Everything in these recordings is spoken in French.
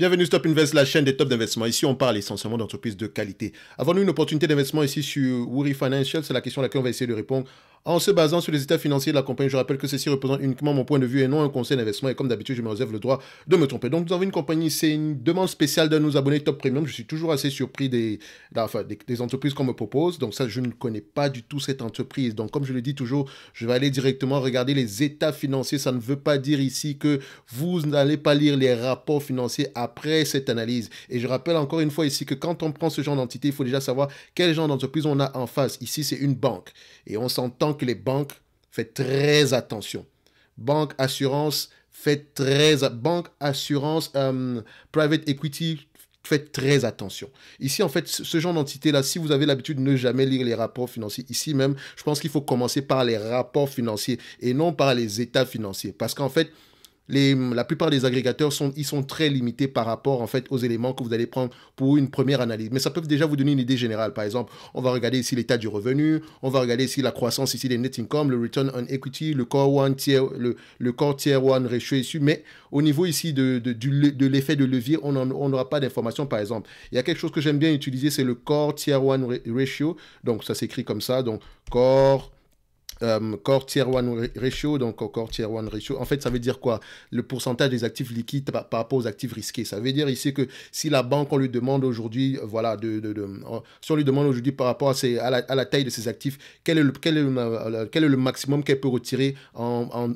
Bienvenue Stop Invest, la chaîne des tops d'investissement. Ici, on parle essentiellement d'entreprises de qualité. Avons-nous une opportunité d'investissement ici sur Wuri Financial C'est la question à laquelle on va essayer de répondre en se basant sur les états financiers de la compagnie. Je rappelle que ceci représente uniquement mon point de vue et non un conseil d'investissement. Et comme d'habitude, je me réserve le droit de me tromper. Donc, nous avons une compagnie, c'est une demande spéciale de nos abonnés Top Premium. Je suis toujours assez surpris des, des, entreprises qu'on me propose. Donc, ça, je ne connais pas du tout cette entreprise. Donc, comme je le dis toujours, je vais aller directement regarder les états financiers. Ça ne veut pas dire ici que vous n'allez pas lire les rapports financiers après cette analyse. Et je rappelle encore une fois ici que quand on prend ce genre d'entité, il faut déjà savoir quel genre d'entreprise on a en face. Ici, c'est une banque. Et on s'entend que les banques, faites très attention. Banque, assurance, fait très... Banque, assurance, euh, private equity, faites très attention. Ici, en fait, ce genre d'entité-là, si vous avez l'habitude de ne jamais lire les rapports financiers, ici même, je pense qu'il faut commencer par les rapports financiers et non par les états financiers. Parce qu'en fait, la plupart des agrégateurs sont, ils sont très limités par rapport en fait aux éléments que vous allez prendre pour une première analyse. Mais ça peut déjà vous donner une idée générale. Par exemple, on va regarder ici l'état du revenu, on va regarder ici la croissance ici des net income, le return on equity, le core one tier, le, core tier one ratio issu. Mais au niveau ici de, l'effet de levier, on n'aura pas d'informations. Par exemple, il y a quelque chose que j'aime bien utiliser, c'est le core tier one ratio. Donc ça s'écrit comme ça. Donc core euh, Core Tier 1 Ratio, donc Core Tier 1 Ratio, en fait, ça veut dire quoi Le pourcentage des actifs liquides par, rapport aux actifs risqués. Ça veut dire ici que si la banque, on lui demande aujourd'hui, voilà, de, de, si on lui demande aujourd'hui par rapport à, à, la, taille de ses actifs, quel est le, euh, quel est le, maximum qu'elle peut retirer en,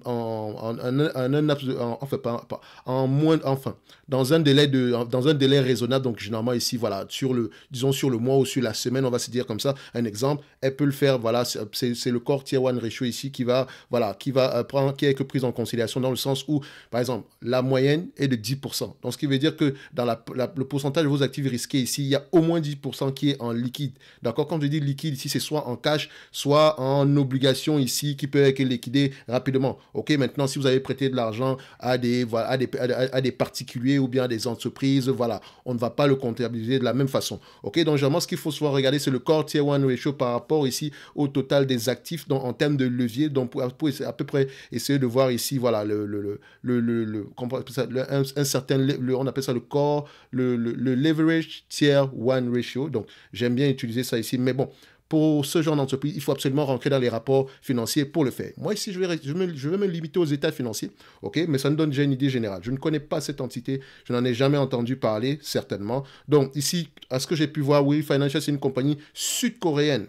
en, moins, enfin, dans un délai de, dans un délai raisonnable. Donc, généralement, ici, voilà, sur le, disons, sur le mois ou sur la semaine, on va se dire comme ça, un exemple, elle peut le faire, voilà, c'est le Core Tier 1 Anne ici qui va, voilà, qui va euh, prendre, qui est en considération dans le sens où, par exemple, la moyenne est de 10%. Donc, ce qui veut dire que dans le pourcentage de vos actifs risqués ici, il y a au moins 10% qui est en liquide. D'accord Quand je dis liquide ici, c'est soit en cash, soit en obligation ici qui peut être liquidé rapidement. OK, maintenant, si vous avez prêté de l'argent à des, à des, à, des, particuliers ou bien des entreprises, voilà, on ne va pas le comptabiliser de la même façon. OK, donc, généralement, ce qu'il faut soit regarder, c'est le core tier 1 ratio par rapport ici au total des actifs. Donc, en termes de levier, donc pour, à peu près essayer de voir ici, voilà, le, le, le, le un, un, certain, on appelle ça le corps, le, leverage tier one ratio. Donc, j'aime bien utiliser ça ici, mais bon, pour ce genre d'entreprise, il faut absolument rentrer dans les rapports financiers pour le faire. Moi, ici, je vais, je, me, je vais me limiter aux états financiers, ok Mais ça me donne déjà une idée générale. Je ne connais pas cette entité, je n'en ai jamais entendu parler, certainement. Donc, ici, à ce que j'ai pu voir, oui, Financial, c'est une compagnie sud-coréenne.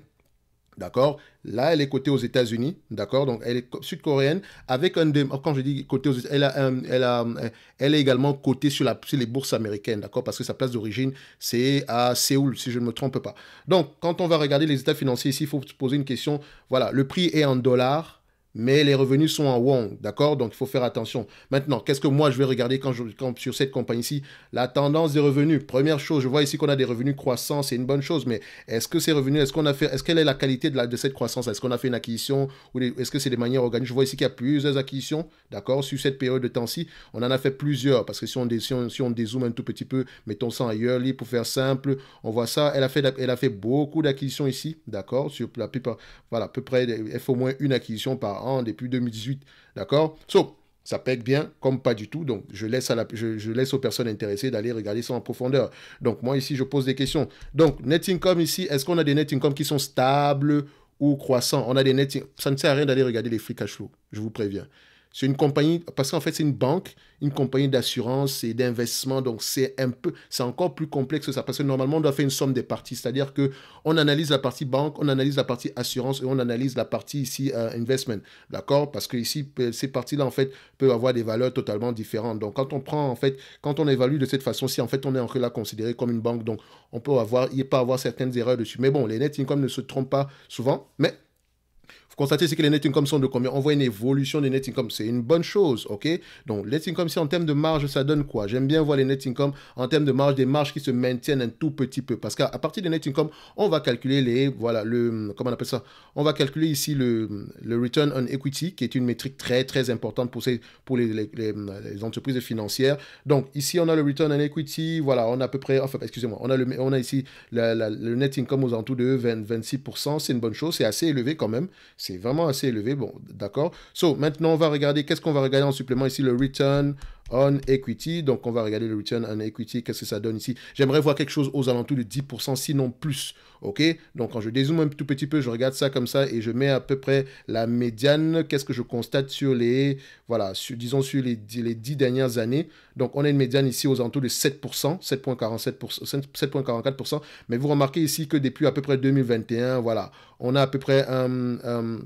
D'accord Là, elle est cotée aux États-Unis, d'accord Donc, elle est sud-coréenne, avec un Quand je dis cotée aux unis euh, euh, elle, est également cotée sur, la, sur les bourses américaines, d'accord Parce que sa place d'origine, c'est à Séoul, si je ne me trompe pas. Donc, quand on va regarder les états financiers ici, il faut se poser une question. Voilà, le prix est en dollars, mais les revenus sont en Wong, d'accord Donc il faut faire attention. Maintenant, qu'est-ce que moi je vais regarder quand sur cette compagnie-ci La tendance des revenus. Première chose, je vois ici qu'on a des revenus croissants, c'est une bonne chose, mais est-ce que ces revenus, est-ce qu'on a fait, est-ce quelle est la qualité de, la, de cette croissance Est-ce qu'on a fait une acquisition ou est-ce que c'est des manières organiques Je vois ici qu'il y a plusieurs acquisitions, d'accord Sur cette période de temps-ci, on en a fait plusieurs, parce que si on, si dézoome un tout petit peu, mettons ça en yearly pour faire simple, on voit ça, elle a fait, elle a fait beaucoup d'acquisitions ici, d'accord Sur la plupart, voilà, à peu près, elle fait au moins une acquisition par depuis 2018. D'accord So, ça pète bien comme pas du tout. Donc, je laisse, à la, je, laisse aux personnes intéressées d'aller regarder ça en profondeur. Donc, moi, ici, je pose des questions. Donc, net income ici, est-ce qu'on a des net income qui sont stables ou croissants On a des net... Ça ne sert à rien d'aller regarder les free cash flow, je vous préviens. C'est une compagnie, parce qu'en fait, c'est une banque, une compagnie d'assurance et d'investissement. Donc, c'est un peu, c'est encore plus complexe que ça. Parce que normalement, on doit faire une somme des parties. C'est-à-dire qu'on analyse la partie banque, on analyse la partie assurance et on analyse la partie ici euh, investment. D'accord Parce que ici, ces parties-là, en fait, peuvent avoir des valeurs totalement différentes. Donc, quand on prend, en fait, quand on évalue de cette façon-ci, en fait, on est encore là considéré comme une banque. Donc, on peut avoir, il peut avoir certaines erreurs dessus. Mais bon, les net income ne se trompent pas souvent. Mais constatez, c'est que les net income sont de combien On voit une évolution des net income. C'est une bonne chose, ok Donc, net income, si en termes de marge, ça donne quoi J'aime bien voir les net income en termes de marge, des marges qui se maintiennent un tout petit peu. Parce qu'à partir des net income, on va calculer les, voilà, le, comment on appelle ça On va calculer ici le, le return on equity, qui est une métrique très, très importante pour, ces, pour les, entreprises financières. Donc, ici, on a le return on equity, voilà, on a à peu près, enfin, excusez-moi, on, a on a ici le net income aux alentours de 26%. C'est une bonne chose, c'est assez élevé quand même. C'est vraiment assez élevé. Bon, d'accord. So, maintenant, on va regarder, qu'est-ce qu'on va regarder en supplément ici Le return on equity. Donc, on va regarder le return on equity. Qu'est-ce que ça donne ici J'aimerais voir quelque chose aux alentours de 10%, sinon plus. OK Donc, quand je dézoome un tout petit peu, je regarde ça comme ça et je mets à peu près la médiane. Qu'est-ce que je constate sur les, voilà, disons sur les, les 10 dernières années Donc, on a une médiane ici aux alentours de 7%, 7,44%. Mais vous remarquez ici que depuis à peu près 2021, voilà, on a à peu près un...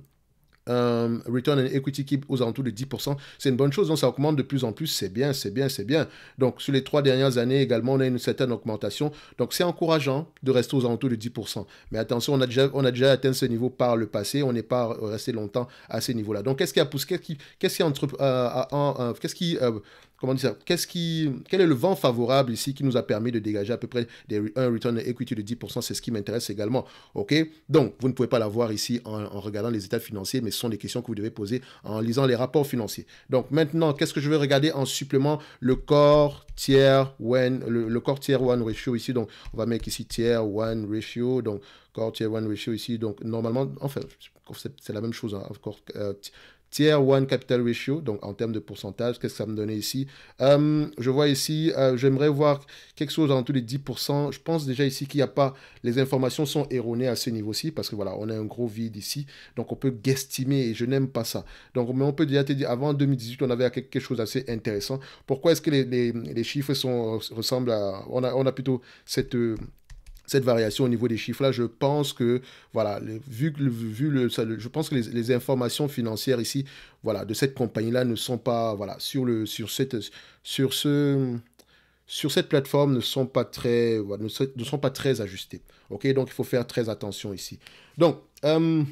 Euh, return on equity Keep aux alentours de 10%. C'est une bonne chose, donc ça augmente de plus en plus. C'est bien, c'est bien, c'est bien. Donc sur les trois dernières années également, on a une certaine augmentation. Donc c'est encourageant de rester aux alentours de 10%. Mais attention, on a déjà, atteint ce niveau par le passé. On n'est pas resté longtemps à ce niveau là Donc qu'est-ce qui a poussé, qu'est-ce qui, qu'est-ce euh, euh, qui comment dire, qu'est-ce qui, quel est le vent favorable ici qui nous a permis de dégager à peu près des, un return equity de 10%, c'est ce qui m'intéresse également. OK Donc, vous ne pouvez pas l'avoir ici en, regardant les états financiers, mais ce sont des questions que vous devez poser en lisant les rapports financiers. Donc, maintenant, qu'est-ce que je veux regarder en supplément Le corps tier one, le, corps one ratio ici. Donc, on va mettre ici tier one ratio. Donc, core tier one ratio ici. Donc, normalement, enfin, c'est la même chose, hein, euh, Tier 1 Capital Ratio, donc en termes de pourcentage, qu'est-ce que ça me donnait ici euh, Je vois ici, euh, j'aimerais voir quelque chose dans tous les 10%. Je pense déjà ici qu'il n'y a pas, les informations sont erronées à ce niveau-ci, parce que voilà, on a un gros vide ici, donc on peut guestimer, et je n'aime pas ça. Donc, mais on peut déjà te dire, avant 2018, on avait quelque chose d'assez intéressant. Pourquoi est-ce que les, chiffres sont, ressemblent à... On a, on a plutôt cette... Euh, cette variation au niveau des chiffres là je pense que voilà vu vu le, je pense que les, informations financières ici voilà de cette compagnie là ne sont pas voilà sur le sur cette sur ce sur cette plateforme ne sont pas très ne sont pas très ajustées ok donc il faut faire très attention ici donc euh,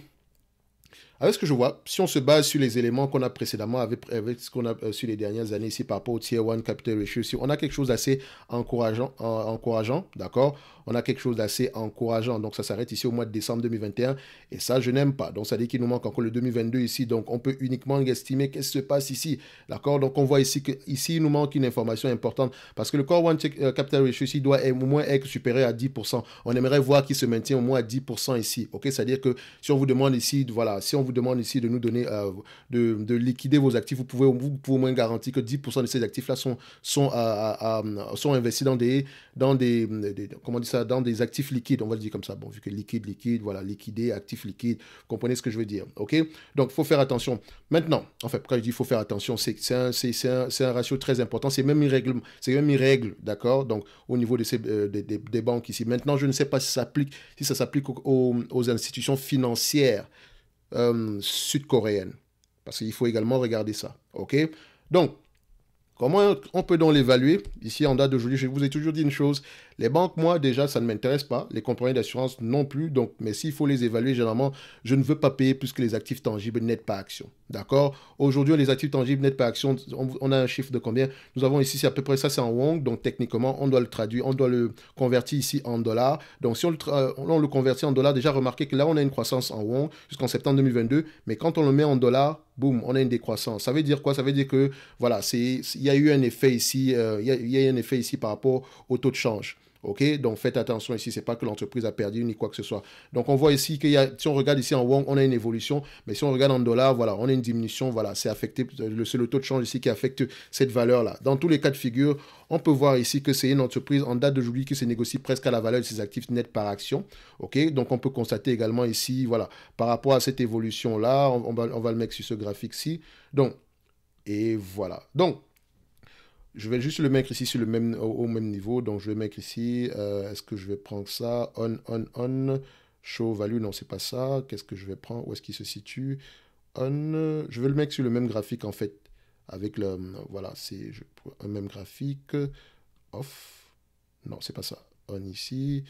avec ce que je vois, si on se base sur les éléments qu'on a précédemment, avec, ce qu'on a euh, sur les dernières années ici par rapport au Tier 1 Capital Ratio, si on a quelque chose d'assez encourageant, encourageant d'accord On a quelque chose d'assez encourageant. Donc, ça s'arrête ici au mois de décembre 2021. Et ça, je n'aime pas. Donc, ça dit qu'il nous manque encore le 2022 ici. Donc, on peut uniquement estimer qu'est-ce qui se passe ici. D'accord Donc, on voit ici que ici il nous manque une information importante parce que le Core One euh, Capital Ratio ici doit au moins être supérieur à 10%. On aimerait voir qu'il se maintient au moins à 10% ici. OK C'est-à-dire que si on vous demande ici, voilà, si on vous demande ici de nous donner, euh, de, liquider vos actifs, vous pouvez, vous pouvez au moins garantir que 10% de ces actifs-là sont, sont, à, euh, euh, sont investis dans des, dans des, comment ça, dans des actifs liquides, on va le dire comme ça, bon, vu que liquide, liquide, voilà, liquider, actif liquide, comprenez ce que je veux dire, ok Donc, faut faire attention. Maintenant, en fait, quand je dis faut faire attention, c'est un, c'est un, ratio très important, c'est même une règle, c'est même une règle, d'accord Donc, au niveau de ces, des, banques ici. Maintenant, je ne sais pas si ça s'applique si ça s'applique aux institutions financières. Euh, sud-coréenne. Parce qu'il faut également regarder ça. OK Donc, comment on peut donc l'évaluer Ici, en date de d'aujourd'hui, je vous ai toujours dit une chose. Les banques, moi, déjà, ça ne m'intéresse pas. Les compagnies d'assurance non plus. Donc, mais s'il faut les évaluer, généralement, je ne veux pas payer plus que les actifs tangibles nets par action. D'accord Aujourd'hui, les actifs tangibles nets par action, on a un chiffre de combien Nous avons ici, c'est à peu près ça, c'est en Wong. Donc, techniquement, on doit le traduire, on doit le convertir ici en dollars. Donc, si on le, euh, le convertit en dollars, déjà remarquez que là, on a une croissance en Wong jusqu'en septembre 2022. Mais quand on le met en dollars, boum, on a une décroissance. Ça veut dire quoi Ça veut dire que, voilà, il y a eu un effet ici, euh, il y a eu un effet ici par rapport au taux de change. OK Donc faites attention ici, c'est pas que l'entreprise a perdu ni quoi que ce soit. Donc on voit ici qu'il si on regarde ici en Wong, on a une évolution, mais si on regarde en dollars, voilà, on a une diminution, voilà, c'est affecté, c'est le taux de change ici qui affecte cette valeur-là. Dans tous les cas de figure, on peut voir ici que c'est une entreprise en date de d'aujourd'hui qui se négocie presque à la valeur de ses actifs nets par action. OK Donc on peut constater également ici, voilà, par rapport à cette évolution-là, on, va, on va le mettre sur ce graphique-ci. Donc, et voilà. Donc, je vais juste le mettre ici sur le même, au, même niveau. Donc, je vais mettre ici, euh, est-ce que je vais prendre ça On, on, on. Show value, non, c'est pas ça. Qu'est-ce que je vais prendre Où est-ce qu'il se situe On. Je vais le mettre sur le même graphique, en fait. Avec le... Voilà, c'est un même graphique. Off. Non, c'est pas ça. On ici.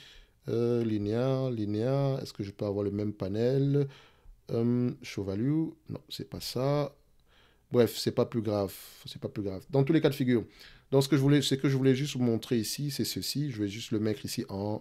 Euh, linéaire, linéaire. Est-ce que je peux avoir le même panel hum, Show value. Non, c'est pas ça. Bref, c'est pas plus grave, c'est pas plus grave. Dans tous les cas de figure. dans ce que je voulais, c'est que je voulais juste vous montrer ici, c'est ceci. Je vais juste le mettre ici en,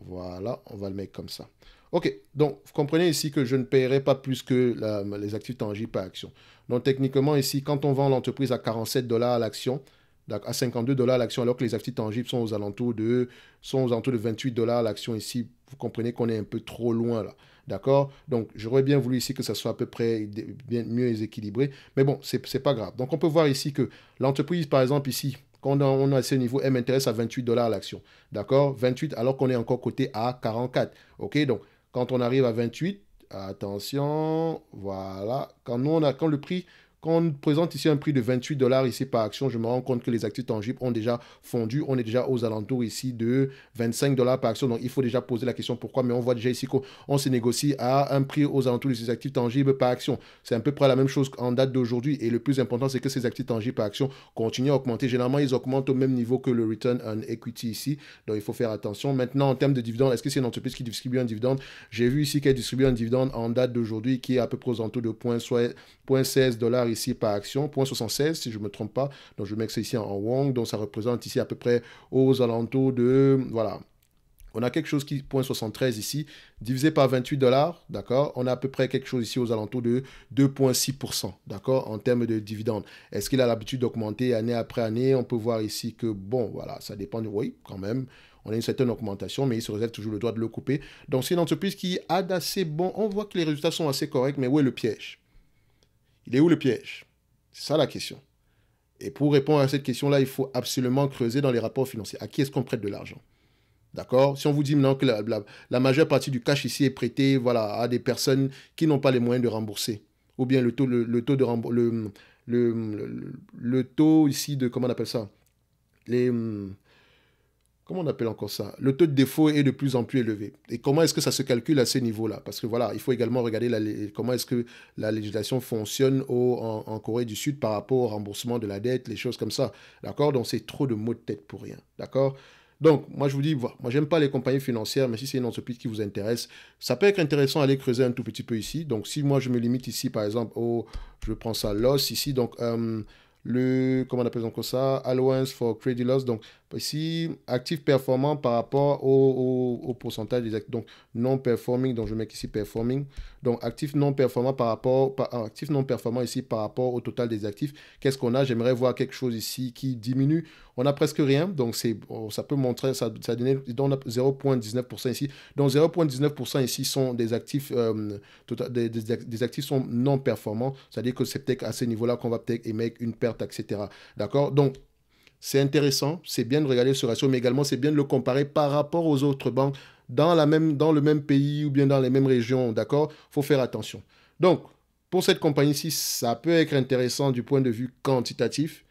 voilà, on va le mettre comme ça. Ok, donc vous comprenez ici que je ne paierai pas plus que les actifs tangibles par action. Donc techniquement ici, quand on vend l'entreprise à 47 dollars à l'action, à 52 dollars l'action, alors que les actifs tangibles sont aux alentours de, sont aux alentours de 28 dollars l'action ici, vous comprenez qu'on est un peu trop loin là. D'accord Donc, j'aurais bien voulu ici que ça soit à peu près bien mieux équilibré. Mais bon, c'est n'est pas grave. Donc, on peut voir ici que l'entreprise, par exemple, ici, quand on a à ce niveau, elle m'intéresse à 28 dollars l'action. D'accord 28 alors qu'on est encore coté à 44. OK Donc, quand on arrive à 28, attention, voilà. Quand, on a, quand le prix quand on présente ici un prix de 28 dollars ici par action, je me rends compte que les actifs tangibles ont déjà fondu. On est déjà aux alentours ici de 25 dollars par action. Donc, il faut déjà poser la question pourquoi. Mais on voit déjà ici qu'on se négocie à un prix aux alentours de ces actifs tangibles par action. C'est à peu près la même chose qu'en date d'aujourd'hui. Et le plus important, c'est que ces actifs tangibles par action continuent à augmenter. Généralement, ils augmentent au même niveau que le return on equity ici. Donc, il faut faire attention. Maintenant, en termes de dividendes, est-ce que c'est une entreprise qui distribue un dividende J'ai vu ici qu'elle distribue un dividende en date d'aujourd'hui qui est à peu près aux alentours de 0.16 dollars ici par action, 0,76 si je ne me trompe pas. Donc je mets ça ici en Wong, donc ça représente ici à peu près aux alentours de... Voilà, on a quelque chose qui, 0.73 ici, divisé par 28 dollars, d'accord On a à peu près quelque chose ici aux alentours de 2,6%, d'accord En termes de dividendes. Est-ce qu'il a l'habitude d'augmenter année après année On peut voir ici que, bon, voilà, ça dépend. Oui, quand même, on a une certaine augmentation, mais il se réserve toujours le droit de le couper. Donc, c'est une entreprise qui a d'assez bon... On voit que les résultats sont assez corrects, mais où est le piège il est où le piège C'est ça la question. Et pour répondre à cette question-là, il faut absolument creuser dans les rapports financiers. À qui est-ce qu'on prête de l'argent D'accord Si on vous dit maintenant que la, majeure partie du cash ici est prêtée voilà, à des personnes qui n'ont pas les moyens de rembourser, ou bien le taux, le, taux de le, le, taux ici de, comment on appelle ça Les... Hum, comment on appelle encore ça Le taux de défaut est de plus en plus élevé. Et comment est-ce que ça se calcule à ces niveaux là Parce que voilà, il faut également regarder comment est-ce que la législation fonctionne en, Corée du Sud par rapport au remboursement de la dette, les choses comme ça. D'accord Donc c'est trop de mots de tête pour rien. D'accord donc, moi, je vous dis, moi, j'aime pas les compagnies financières, mais si c'est une entreprise qui vous intéresse, ça peut être intéressant d'aller creuser un tout petit peu ici. Donc, si moi, je me limite ici, par exemple, au, je prends ça, l'os ici, donc, euh, le, comment on appelle encore ça, allowance for credit loss. Donc, ici, actif performant par rapport au, au, pourcentage des actifs. Donc, non performing, donc je mets ici performing. Donc, actif non performant par rapport, par, ah, actif non performant ici par rapport au total des actifs. Qu'est-ce qu'on a J'aimerais voir quelque chose ici qui diminue on a presque rien, donc c'est, oh, ça peut montrer, ça, donne 0,19% ici. Donc 0,19% ici sont des actifs, euh, tota, des, actifs sont non performants, c'est-à-dire que c'est peut-être à ce niveau-là qu'on va peut-être émettre une perte, etc. D'accord Donc c'est intéressant, c'est bien de regarder ce ratio, mais également c'est bien de le comparer par rapport aux autres banques dans, la même, dans le même pays ou bien dans les mêmes régions, d'accord faut faire attention. Donc, pour cette compagnie-ci, ça peut être intéressant du point de vue quantitatif,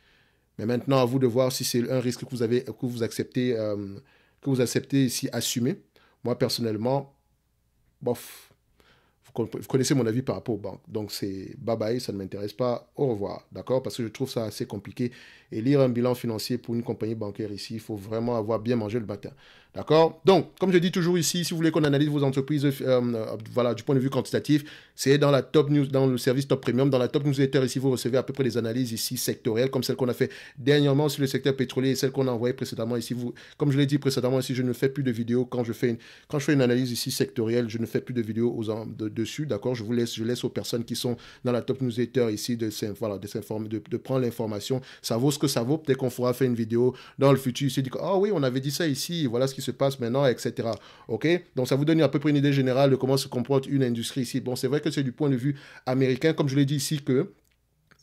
mais maintenant, à vous de voir si c'est un risque que vous, avez, que vous acceptez, euh, que vous acceptez ici, assumer. Moi, personnellement, bof, vous connaissez mon avis par rapport aux banques. Donc, c'est bye bye, ça ne m'intéresse pas, au revoir, d'accord Parce que je trouve ça assez compliqué et lire un bilan financier pour une compagnie bancaire ici, il faut vraiment avoir bien mangé le matin. D'accord Donc, comme je dis toujours ici, si vous voulez qu'on analyse vos entreprises euh, euh, voilà, du point de vue quantitatif, c'est dans la top news, dans le service top premium, dans la top newsletter ici, vous recevez à peu près des analyses ici sectorielles, comme celle qu'on a fait dernièrement sur le secteur pétrolier et celle qu'on a envoyé précédemment ici. Vous, comme je l'ai dit précédemment ici, je ne fais plus de vidéos quand je fais une, quand je fais une analyse ici sectorielle, je ne fais plus de vidéos aux, dessus, d'accord Je vous laisse, je laisse aux personnes qui sont dans la top newsletter ici de, voilà, de, de, de prendre l'information. Ça vaut que ça vaut. Peut-être qu'on fera faire une vidéo dans le futur. C'est dit ah oui, on avait dit ça ici, voilà ce qui se passe maintenant, etc. OK Donc, ça vous donne à peu près une idée générale de comment se comporte une industrie ici. Bon, c'est vrai que c'est du point de vue américain, comme je l'ai dit ici, que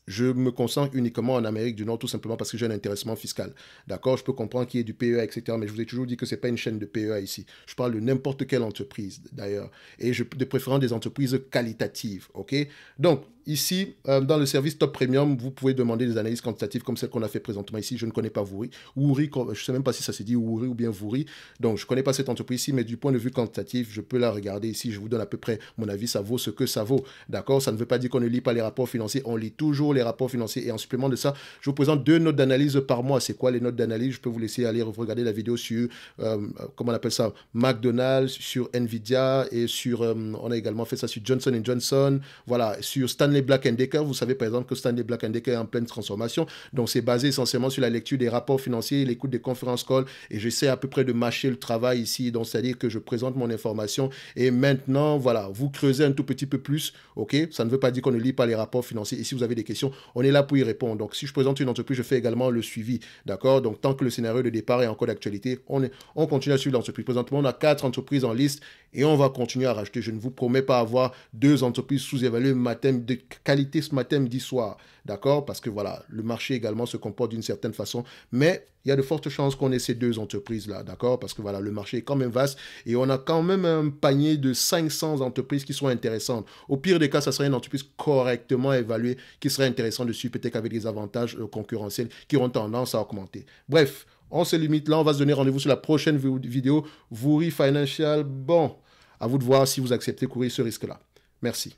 je me concentre uniquement en Amérique du Nord, tout simplement parce que j'ai un intéressement fiscal. D'accord Je peux comprendre qu'il y ait du PEA, etc. Mais je vous ai toujours dit que ce n'est pas une chaîne de PEA ici. Je parle de n'importe quelle entreprise, d'ailleurs. Et je, préfère des entreprises qualitatives. OK Donc, Ici, euh, dans le service Top Premium, vous pouvez demander des analyses quantitatives comme celle qu'on a fait présentement ici. Je ne connais pas Vouri. Vouri, je ne sais même pas si ça s'est dit Vouri ou bien Vouri. Donc, je ne connais pas cette entreprise ici, mais du point de vue quantitatif, je peux la regarder ici. Je vous donne à peu près mon avis. Ça vaut ce que ça vaut. D'accord Ça ne veut pas dire qu'on ne lit pas les rapports financiers. On lit toujours les rapports financiers. Et en supplément de ça, je vous présente deux notes d'analyse par mois. C'est quoi les notes d'analyse Je peux vous laisser aller regarder la vidéo sur, euh, comment on appelle ça McDonald's, sur Nvidia et sur, euh, on a également fait ça sur Johnson Johnson. Voilà, sur Stanley Black Decker, vous savez par exemple que Stanley Black Decker est en pleine transformation, donc c'est basé essentiellement sur la lecture des rapports financiers, l'écoute des conférences call, et j'essaie à peu près de mâcher le travail ici, donc c'est-à-dire que je présente mon information, et maintenant, voilà, vous creusez un tout petit peu plus, ok Ça ne veut pas dire qu'on ne lit pas les rapports financiers, et si vous avez des questions, on est là pour y répondre. Donc si je présente une entreprise, je fais également le suivi, d'accord Donc tant que le scénario de départ est encore d'actualité, on, on continue à suivre l'entreprise. Présentement, on a quatre entreprises en liste, et on va continuer à racheter. Je ne vous promets pas avoir deux entreprises sous-évaluées matin, qualité ce matin, midi, soir. D'accord Parce que voilà, le marché également se comporte d'une certaine façon. Mais il y a de fortes chances qu'on ait ces deux entreprises-là. D'accord Parce que voilà, le marché est quand même vaste et on a quand même un panier de 500 entreprises qui sont intéressantes. Au pire des cas, ça serait une entreprise correctement évaluée qui serait intéressante dessus, peut-être avec des avantages euh, concurrentiels qui ont tendance à augmenter. Bref. On se limite là, on va se donner rendez-vous sur la prochaine vidéo. Vouri Financial, bon, à vous de voir si vous acceptez courir ce risque-là. Merci.